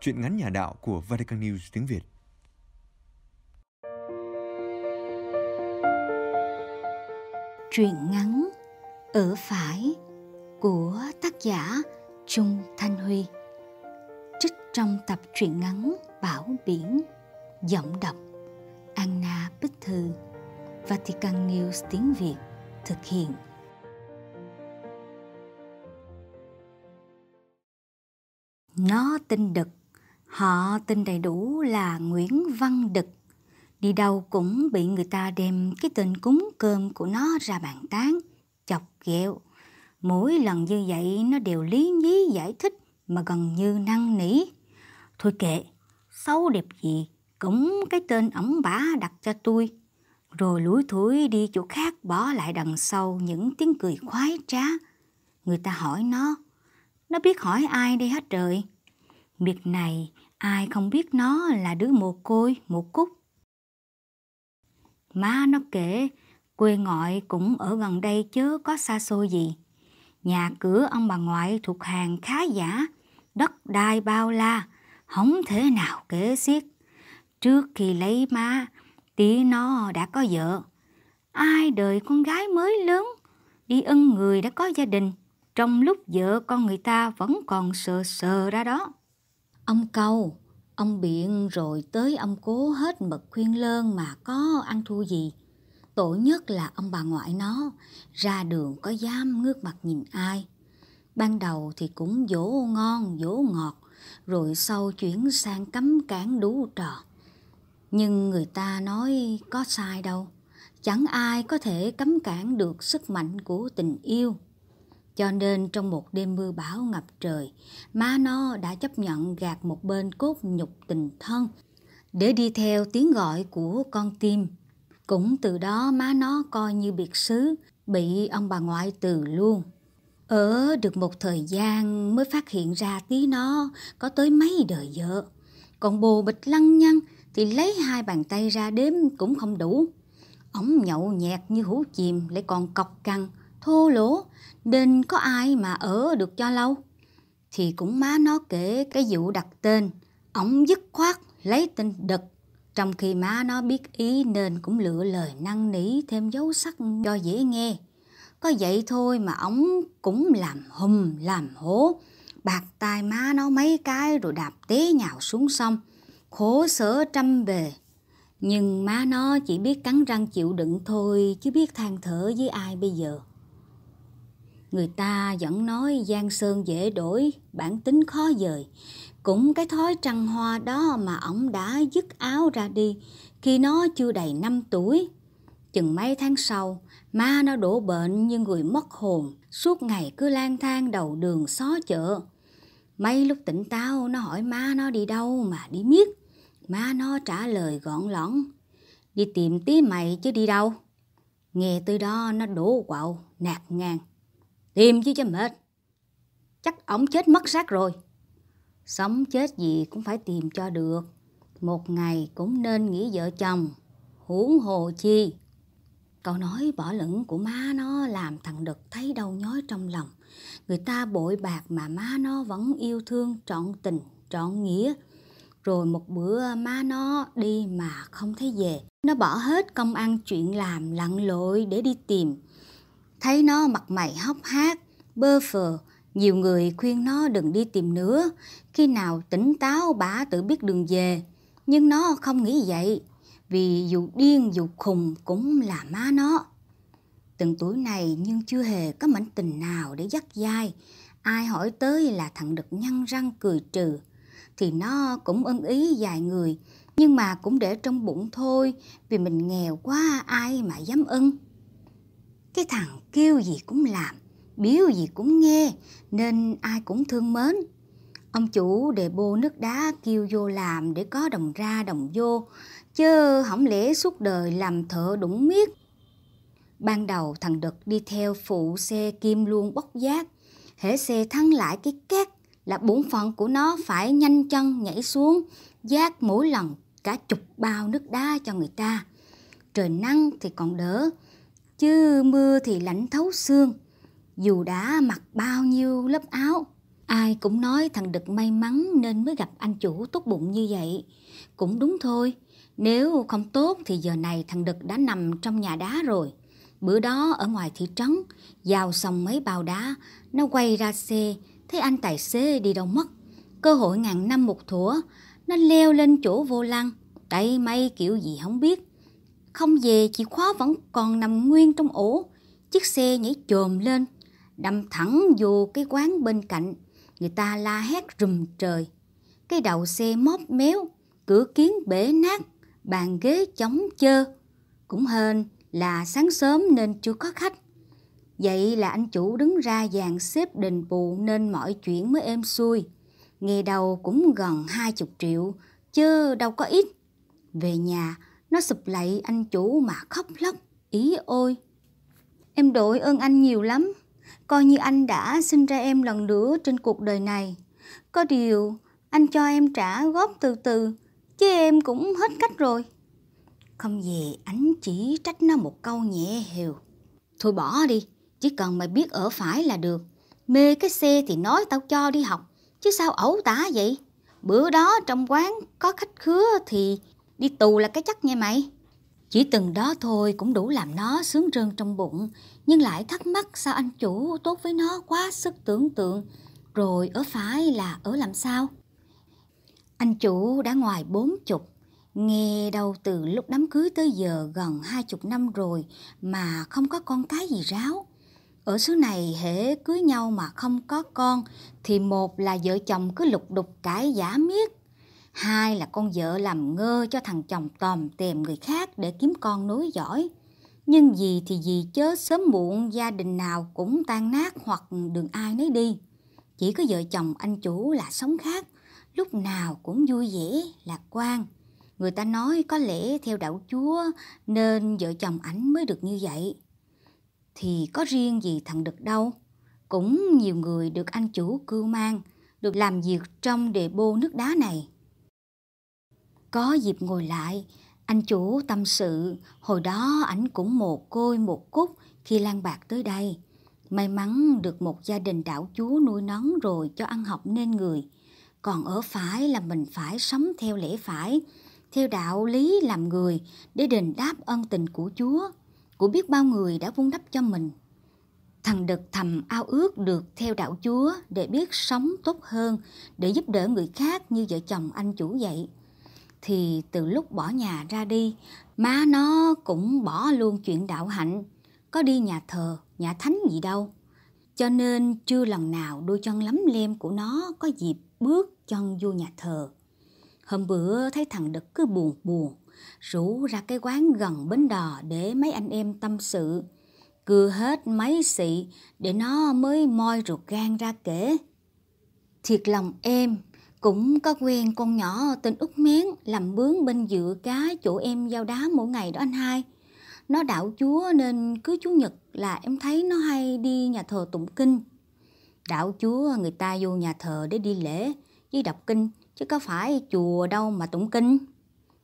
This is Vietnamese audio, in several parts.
Chuyện ngắn nhà đạo của Vatican News tiếng Việt. Chuyện ngắn Ở phải của tác giả Trung Thanh Huy trích trong tập truyện ngắn Bảo Biển giọng đọc Anna Bích Thư Vatican News tiếng Việt thực hiện Nó tên đực Họ tên đầy đủ là Nguyễn Văn Đực. Đi đâu cũng bị người ta đem cái tên cúng cơm của nó ra bàn tán, chọc ghẹo. Mỗi lần như vậy nó đều lý nhí giải thích mà gần như năn nỉ. Thôi kệ, xấu đẹp gì cũng cái tên ổng bả đặt cho tôi. Rồi lủi thủi đi chỗ khác bỏ lại đằng sau những tiếng cười khoái trá. Người ta hỏi nó, nó biết hỏi ai đây hết trời Việc này ai không biết nó là đứa mồ côi, mồ cúc. Má nó kể, quê ngoại cũng ở gần đây chứ có xa xôi gì. Nhà cửa ông bà ngoại thuộc hàng khá giả, đất đai bao la, không thể nào kể xiết. Trước khi lấy má, tí nó đã có vợ. Ai đời con gái mới lớn, đi ân người đã có gia đình, trong lúc vợ con người ta vẫn còn sờ sờ ra đó. Ông câu, ông biện rồi tới ông cố hết mực khuyên lơn mà có ăn thua gì. Tội nhất là ông bà ngoại nó, ra đường có dám ngước mặt nhìn ai. Ban đầu thì cũng dỗ ngon, dỗ ngọt, rồi sau chuyển sang cấm cản đú trò. Nhưng người ta nói có sai đâu, chẳng ai có thể cấm cản được sức mạnh của tình yêu. Cho nên trong một đêm mưa bão ngập trời, má nó đã chấp nhận gạt một bên cốt nhục tình thân để đi theo tiếng gọi của con tim. Cũng từ đó má nó coi như biệt xứ, bị ông bà ngoại từ luôn. Ở được một thời gian mới phát hiện ra tí nó có tới mấy đời vợ. Còn bồ bịch lăng nhăng thì lấy hai bàn tay ra đếm cũng không đủ. Ổng nhậu nhẹt như hũ chìm lại còn cọc căng thô lỗ nên có ai mà ở được cho lâu thì cũng má nó kể cái vụ đặt tên ổng dứt khoát lấy tên đực trong khi má nó biết ý nên cũng lựa lời năn nỉ thêm dấu sắc cho dễ nghe có vậy thôi mà ổng cũng làm hùm làm hố bạc tai má nó mấy cái rồi đạp té nhào xuống sông khổ sở trăm bề nhưng má nó chỉ biết cắn răng chịu đựng thôi chứ biết than thở với ai bây giờ người ta vẫn nói giang sơn dễ đổi bản tính khó dời cũng cái thói trăng hoa đó mà ổng đã dứt áo ra đi khi nó chưa đầy năm tuổi chừng mấy tháng sau ma nó đổ bệnh như người mất hồn suốt ngày cứ lang thang đầu đường xó chợ mấy lúc tỉnh táo nó hỏi ma nó đi đâu mà đi miết ma nó trả lời gọn lõn đi tìm tí mày chứ đi đâu nghe tới đó nó đổ quạo nạt ngang Tìm chứ cho mệt. Chắc ổng chết mất xác rồi. Sống chết gì cũng phải tìm cho được. Một ngày cũng nên nghĩ vợ chồng. Huống hồ chi. Câu nói bỏ lửng của má nó làm thằng Đực thấy đau nhói trong lòng. Người ta bội bạc mà má nó vẫn yêu thương trọn tình, trọn nghĩa. Rồi một bữa má nó đi mà không thấy về. Nó bỏ hết công ăn chuyện làm lặn lội để đi tìm thấy nó mặt mày hóc hác, bơ phờ, nhiều người khuyên nó đừng đi tìm nữa, khi nào tỉnh táo bà tự biết đường về. Nhưng nó không nghĩ vậy, vì dù điên dù khùng cũng là má nó. Từng tuổi này nhưng chưa hề có mảnh tình nào để dắt dai, ai hỏi tới là thằng đực nhăn răng cười trừ. Thì nó cũng ân ý vài người, nhưng mà cũng để trong bụng thôi, vì mình nghèo quá ai mà dám ưng cái thằng kêu gì cũng làm biếu gì cũng nghe nên ai cũng thương mến ông chủ đề bô nước đá kêu vô làm để có đồng ra đồng vô chứ hỏng lẽ suốt đời làm thợ đúng miết ban đầu thằng đực đi theo phụ xe kim luôn bốc giác hễ xe thắng lại cái két là bổn phận của nó phải nhanh chân nhảy xuống giác mỗi lần cả chục bao nước đá cho người ta trời nắng thì còn đỡ chứ mưa thì lạnh thấu xương. Dù đã mặc bao nhiêu lớp áo, ai cũng nói thằng Đực may mắn nên mới gặp anh chủ tốt bụng như vậy. Cũng đúng thôi, nếu không tốt thì giờ này thằng Đực đã nằm trong nhà đá rồi. Bữa đó ở ngoài thị trấn, vào xong mấy bao đá, nó quay ra xe, thấy anh tài xế đi đâu mất. Cơ hội ngàn năm một thủa, nó leo lên chỗ vô lăng, tay may kiểu gì không biết không về chìa khóa vẫn còn nằm nguyên trong ổ. Chiếc xe nhảy chồm lên, đâm thẳng vô cái quán bên cạnh. Người ta la hét rùm trời. Cái đầu xe móp méo, cửa kiến bể nát, bàn ghế chống chơ. Cũng hên là sáng sớm nên chưa có khách. Vậy là anh chủ đứng ra dàn xếp đền bù nên mọi chuyện mới êm xuôi. Ngày đầu cũng gần 20 triệu, chứ đâu có ít. Về nhà, nó sụp lạy anh chủ mà khóc lóc, ý ôi. Em đội ơn anh nhiều lắm, coi như anh đã sinh ra em lần nữa trên cuộc đời này. Có điều, anh cho em trả góp từ từ, chứ em cũng hết cách rồi. Không về, anh chỉ trách nó một câu nhẹ hiểu. Thôi bỏ đi, chỉ cần mày biết ở phải là được. Mê cái xe thì nói tao cho đi học, chứ sao ẩu tả vậy? Bữa đó trong quán có khách khứa thì đi tù là cái chắc nghe mày. Chỉ từng đó thôi cũng đủ làm nó sướng rơn trong bụng, nhưng lại thắc mắc sao anh chủ tốt với nó quá sức tưởng tượng, rồi ở phải là ở làm sao? Anh chủ đã ngoài bốn chục, nghe đâu từ lúc đám cưới tới giờ gần hai chục năm rồi mà không có con cái gì ráo. Ở xứ này hễ cưới nhau mà không có con thì một là vợ chồng cứ lục đục cãi giả miết Hai là con vợ làm ngơ cho thằng chồng tòm tìm người khác để kiếm con nối giỏi Nhưng gì thì gì chớ sớm muộn gia đình nào cũng tan nát hoặc đường ai nấy đi. Chỉ có vợ chồng anh chủ là sống khác, lúc nào cũng vui vẻ, lạc quan. Người ta nói có lẽ theo đạo Chúa nên vợ chồng ảnh mới được như vậy. Thì có riêng gì thằng Đực đâu. Cũng nhiều người được anh chủ cưu mang, được làm việc trong đề bô nước đá này. Có dịp ngồi lại, anh chủ tâm sự, hồi đó ảnh cũng mồ côi một cút khi lan bạc tới đây. May mắn được một gia đình đảo chú nuôi nấng rồi cho ăn học nên người. Còn ở phải là mình phải sống theo lễ phải, theo đạo lý làm người để đền đáp ân tình của Chúa, của biết bao người đã vun đắp cho mình. Thằng Đực thầm ao ước được theo đạo Chúa để biết sống tốt hơn, để giúp đỡ người khác như vợ chồng anh chủ vậy thì từ lúc bỏ nhà ra đi, má nó cũng bỏ luôn chuyện đạo hạnh, có đi nhà thờ, nhà thánh gì đâu. Cho nên chưa lần nào đôi chân lấm lem của nó có dịp bước chân vô nhà thờ. Hôm bữa thấy thằng Đực cứ buồn buồn, rủ ra cái quán gần bến đò để mấy anh em tâm sự. Cưa hết mấy xị để nó mới moi ruột gan ra kể. Thiệt lòng em cũng có quen con nhỏ tên út mén làm bướm bên dự cá chỗ em giao đá mỗi ngày đó anh hai nó đạo chúa nên cứ chủ nhật là em thấy nó hay đi nhà thờ tụng kinh đạo chúa người ta vô nhà thờ để đi lễ với đọc kinh chứ có phải chùa đâu mà tụng kinh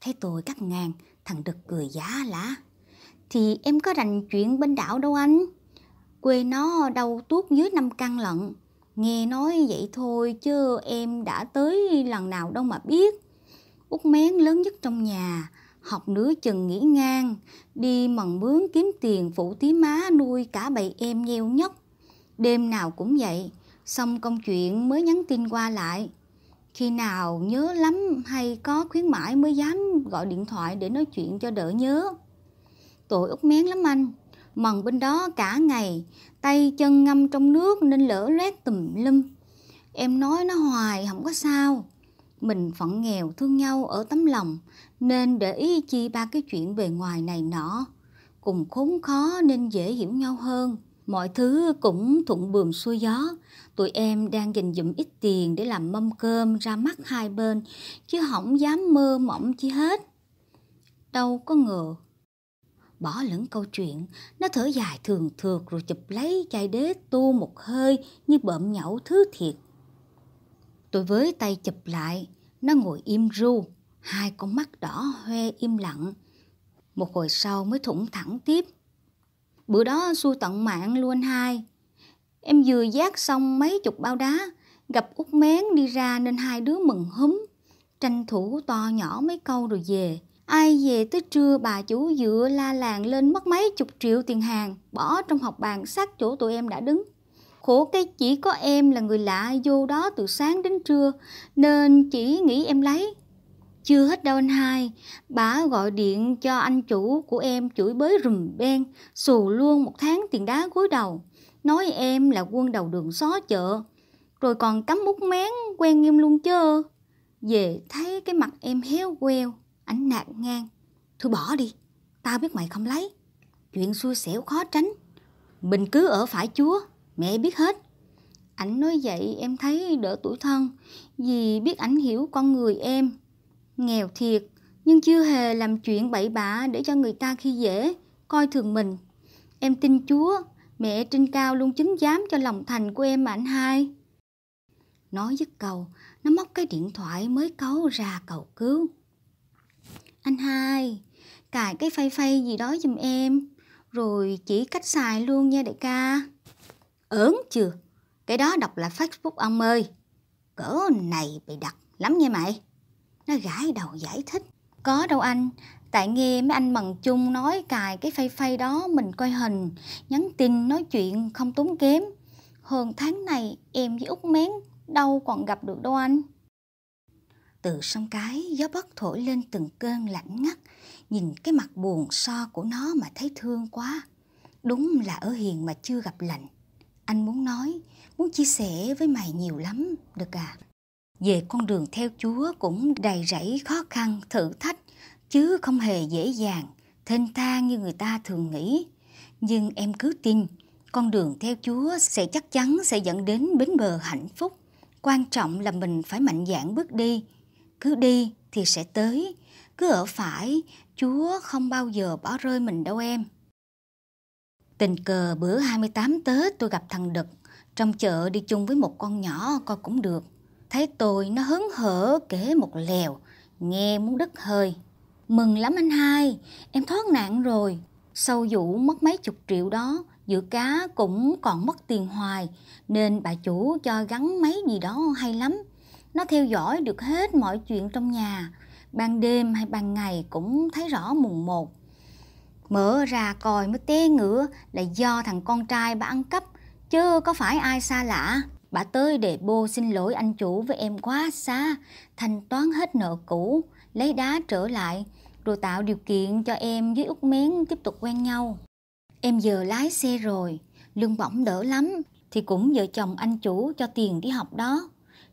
thấy tôi cắt ngang thằng đực cười giá lả thì em có rành chuyện bên đảo đâu anh quê nó đâu tuốt dưới năm căn lận Nghe nói vậy thôi chứ em đã tới lần nào đâu mà biết. Út mén lớn nhất trong nhà, học nửa chừng nghỉ ngang, đi mần bướng kiếm tiền phụ tí má nuôi cả bầy em nheo nhóc. Đêm nào cũng vậy, xong công chuyện mới nhắn tin qua lại. Khi nào nhớ lắm hay có khuyến mãi mới dám gọi điện thoại để nói chuyện cho đỡ nhớ. Tội út mén lắm anh, mần bên đó cả ngày, tay chân ngâm trong nước nên lỡ loét tùm lum. Em nói nó hoài không có sao. Mình phận nghèo thương nhau ở tấm lòng nên để ý chi ba cái chuyện bề ngoài này nọ. Cùng khốn khó nên dễ hiểu nhau hơn. Mọi thứ cũng thuận buồm xuôi gió. Tụi em đang dành dụm ít tiền để làm mâm cơm ra mắt hai bên, chứ không dám mơ mộng chi hết. Đâu có ngờ bỏ lẫn câu chuyện. Nó thở dài thường thượt rồi chụp lấy chai đế tu một hơi như bợm nhậu thứ thiệt. Tôi với tay chụp lại, nó ngồi im ru, hai con mắt đỏ hoe im lặng. Một hồi sau mới thủng thẳng tiếp. Bữa đó xui tận mạng luôn hai. Em vừa giác xong mấy chục bao đá, gặp út mén đi ra nên hai đứa mừng húm. Tranh thủ to nhỏ mấy câu rồi về. Ai về tới trưa bà chủ dựa la làng lên mất mấy chục triệu tiền hàng, bỏ trong học bàn sát chỗ tụi em đã đứng. Khổ cái chỉ có em là người lạ vô đó từ sáng đến trưa, nên chỉ nghĩ em lấy. Chưa hết đâu anh hai, bà gọi điện cho anh chủ của em chửi bới rùm beng, xù luôn một tháng tiền đá gối đầu. Nói em là quân đầu đường xó chợ, rồi còn cắm bút mén quen em luôn chứ. Về thấy cái mặt em héo queo. Ảnh nạt ngang. Thôi bỏ đi, tao biết mày không lấy. Chuyện xui xẻo khó tránh. Mình cứ ở phải chúa, mẹ biết hết. Ảnh nói vậy em thấy đỡ tuổi thân, vì biết ảnh hiểu con người em. Nghèo thiệt, nhưng chưa hề làm chuyện bậy bạ để cho người ta khi dễ, coi thường mình. Em tin Chúa, mẹ trên cao luôn chứng giám cho lòng thành của em mà anh hai. Nói dứt cầu, nó móc cái điện thoại mới cấu ra cầu cứu. Anh hai, cài cái phay phay gì đó giùm em, rồi chỉ cách xài luôn nha đại ca. Ớn chưa? Cái đó đọc là Facebook ông ơi. Cỡ này bị đặt lắm nha mày. Nó gãi đầu giải thích. Có đâu anh, tại nghe mấy anh bằng chung nói cài cái phay phay đó mình coi hình, nhắn tin nói chuyện không tốn kém. Hơn tháng này em với út Mén đâu còn gặp được đâu anh từ sông cái gió bất thổi lên từng cơn lạnh ngắt nhìn cái mặt buồn so của nó mà thấy thương quá đúng là ở hiền mà chưa gặp lạnh anh muốn nói muốn chia sẻ với mày nhiều lắm được à về con đường theo chúa cũng đầy rẫy khó khăn thử thách chứ không hề dễ dàng thênh thang như người ta thường nghĩ nhưng em cứ tin con đường theo chúa sẽ chắc chắn sẽ dẫn đến bến bờ hạnh phúc quan trọng là mình phải mạnh dạn bước đi cứ đi thì sẽ tới, cứ ở phải, Chúa không bao giờ bỏ rơi mình đâu em. Tình cờ bữa 28 Tết tôi gặp thằng Đực trong chợ đi chung với một con nhỏ coi cũng được. Thấy tôi nó hứng hở kể một lèo, nghe muốn đứt hơi. Mừng lắm anh hai, em thoát nạn rồi. Sau vụ mất mấy chục triệu đó, giữ cá cũng còn mất tiền hoài, nên bà chủ cho gắn mấy gì đó hay lắm. Nó theo dõi được hết mọi chuyện trong nhà, ban đêm hay ban ngày cũng thấy rõ mùng một. Mở ra coi mới té ngửa là do thằng con trai bà ăn cắp, chứ có phải ai xa lạ. Bà tới để bô xin lỗi anh chủ với em quá xa, thanh toán hết nợ cũ, lấy đá trở lại, rồi tạo điều kiện cho em với Út Mén tiếp tục quen nhau. Em giờ lái xe rồi, lương bổng đỡ lắm, thì cũng vợ chồng anh chủ cho tiền đi học đó.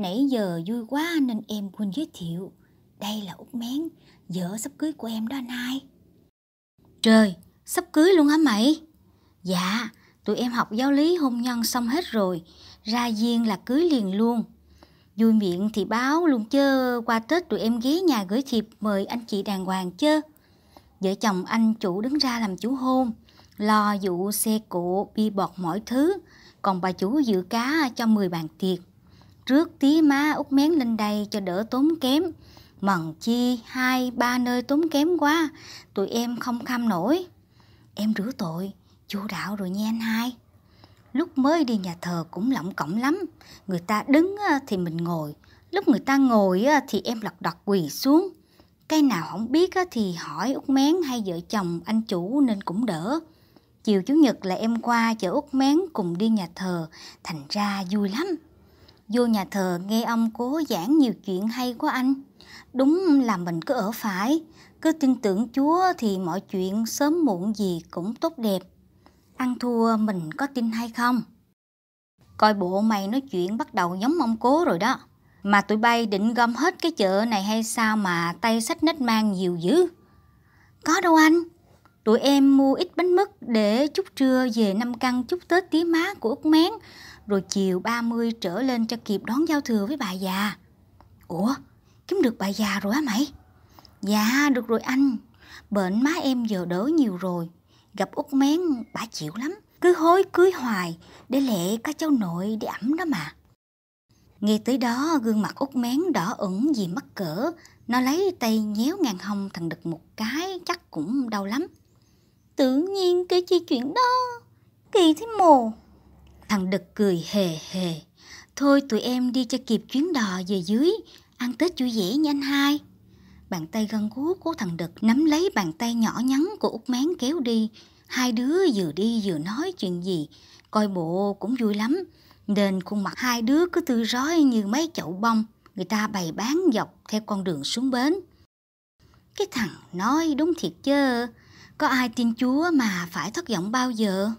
Nãy giờ vui quá nên em quên giới thiệu Đây là Út Mén Vợ sắp cưới của em đó anh hai Trời Sắp cưới luôn hả mày Dạ Tụi em học giáo lý hôn nhân xong hết rồi Ra duyên là cưới liền luôn Vui miệng thì báo luôn chứ Qua Tết tụi em ghé nhà gửi thiệp Mời anh chị đàng hoàng chứ Vợ chồng anh chủ đứng ra làm chủ hôn Lo dụ xe cộ Bi bọt mọi thứ Còn bà chủ giữ cá cho 10 bàn tiệc trước tí má út mén lên đây cho đỡ tốn kém. Mần chi hai ba nơi tốn kém quá, tụi em không kham nổi. Em rửa tội, chú đạo rồi nha anh hai. Lúc mới đi nhà thờ cũng lỏng cổng lắm, người ta đứng thì mình ngồi, lúc người ta ngồi thì em lật đật quỳ xuống. Cái nào không biết thì hỏi út mén hay vợ chồng anh chủ nên cũng đỡ. Chiều Chủ nhật là em qua chở út mén cùng đi nhà thờ, thành ra vui lắm. Vô nhà thờ nghe ông cố giảng nhiều chuyện hay quá anh. Đúng là mình cứ ở phải, cứ tin tưởng Chúa thì mọi chuyện sớm muộn gì cũng tốt đẹp. Ăn thua mình có tin hay không? Coi bộ mày nói chuyện bắt đầu giống ông cố rồi đó. Mà tụi bay định gom hết cái chợ này hay sao mà tay sách nết mang nhiều dữ? Có đâu anh, tụi em mua ít bánh mứt để chút trưa về năm căn chút Tết tí má của Úc Mén rồi chiều 30 trở lên cho kịp đón giao thừa với bà già. Ủa, kiếm được bà già rồi á mày? Dạ, được rồi anh. Bệnh má em giờ đỡ nhiều rồi. Gặp út mén, bà chịu lắm. Cứ hối cưới hoài, để lệ các cháu nội đi ẩm đó mà. Nghe tới đó, gương mặt út mén đỏ ửng vì mắc cỡ. Nó lấy tay nhéo ngàn hông thằng đực một cái, chắc cũng đau lắm. Tự nhiên cái chi chuyện đó, kỳ thế mồ. Thằng Đực cười hề hề. Thôi tụi em đi cho kịp chuyến đò về dưới, ăn Tết vui vẻ nha anh hai. Bàn tay gân guốc của thằng Đực nắm lấy bàn tay nhỏ nhắn của Út Mén kéo đi. Hai đứa vừa đi vừa nói chuyện gì, coi bộ cũng vui lắm. Nên khuôn mặt hai đứa cứ tươi rói như mấy chậu bông, người ta bày bán dọc theo con đường xuống bến. Cái thằng nói đúng thiệt chứ, có ai tin Chúa mà phải thất vọng bao giờ?